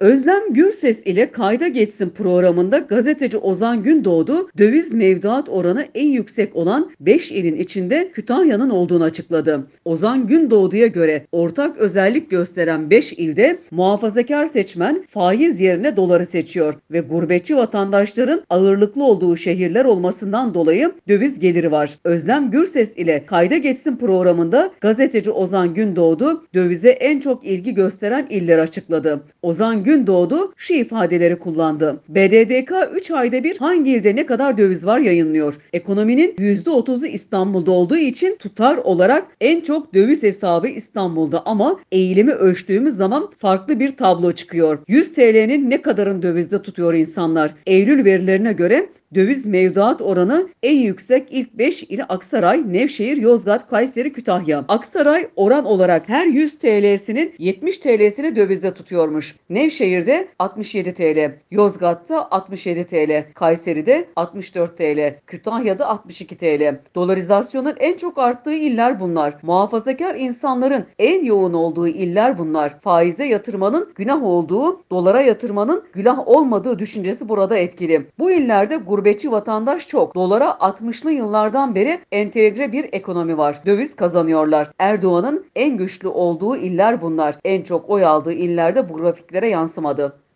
Özlem Gürses ile Kayda Geçsin programında gazeteci Ozan Gündoğdu döviz mevduat oranı en yüksek olan 5 ilin içinde Kütahya'nın olduğunu açıkladı. Ozan Gündoğdu'ya göre ortak özellik gösteren 5 ilde muhafazakar seçmen faiz yerine doları seçiyor ve gurbetçi vatandaşların ağırlıklı olduğu şehirler olmasından dolayı döviz geliri var. Özlem Gürses ile Kayda Geçsin programında gazeteci Ozan Gündoğdu dövize en çok ilgi gösteren iller açıkladı. Ozan Gün doğdu. şu ifadeleri kullandı. BDDK 3 ayda bir hangi ilde ne kadar döviz var yayınlıyor. Ekonominin %30'u İstanbul'da olduğu için tutar olarak en çok döviz hesabı İstanbul'da ama eğilimi ölçtüğümüz zaman farklı bir tablo çıkıyor. 100 TL'nin ne kadarın dövizde tutuyor insanlar? Eylül verilerine göre döviz mevduat oranı en yüksek ilk 5 ili Aksaray, Nevşehir, Yozgat, Kayseri, Kütahya. Aksaray oran olarak her 100 TL'sinin 70 TL'sini dövizde tutuyormuş. Nevşehir'de 67 TL, Yozgat'ta 67 TL, Kayseri'de 64 TL, Kütahya'da 62 TL. Dolarizasyonun en çok arttığı iller bunlar. Muhafazakar insanların en yoğun olduğu iller bunlar. Faize yatırmanın günah olduğu, dolara yatırmanın günah olmadığı düşüncesi burada etkili. Bu illerde grup gurbetçi vatandaş çok. Dolara 60'lı yıllardan beri entegre bir ekonomi var. Döviz kazanıyorlar. Erdoğan'ın en güçlü olduğu iller bunlar. En çok oy aldığı illerde bu grafiklere yansımadı.